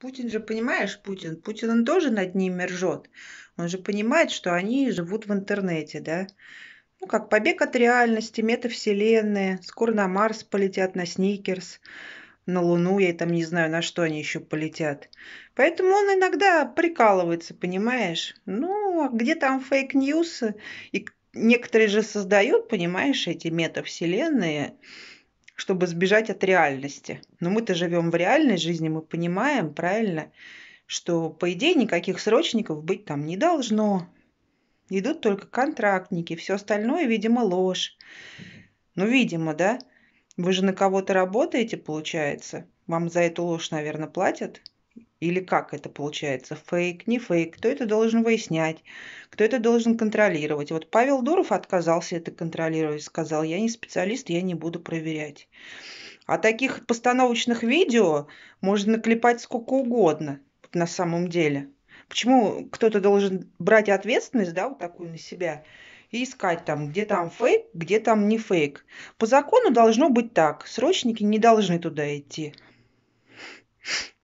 Путин же, понимаешь, Путин, Путин он тоже над ними ржет. Он же понимает, что они живут в интернете, да? Ну, как побег от реальности, метавселенные, скоро на Марс полетят, на Сникерс, на Луну, я там не знаю, на что они еще полетят. Поэтому он иногда прикалывается, понимаешь? Ну, а где там фейк-ньюсы? И некоторые же создают, понимаешь, эти метавселенные, чтобы сбежать от реальности. Но мы-то живем в реальной жизни, мы понимаем, правильно, что, по идее, никаких срочников быть там не должно. Идут только контрактники, все остальное, видимо, ложь. Ну, видимо, да? Вы же на кого-то работаете, получается? Вам за эту ложь, наверное, платят? Или как это получается? Фейк, не фейк? Кто это должен выяснять? Кто это должен контролировать? Вот Павел Дуров отказался это контролировать, сказал, я не специалист, я не буду проверять. А таких постановочных видео можно наклепать сколько угодно на самом деле. Почему кто-то должен брать ответственность, да, вот такую на себя, и искать там, где там фейк, где там не фейк. По закону должно быть так. Срочники не должны туда идти.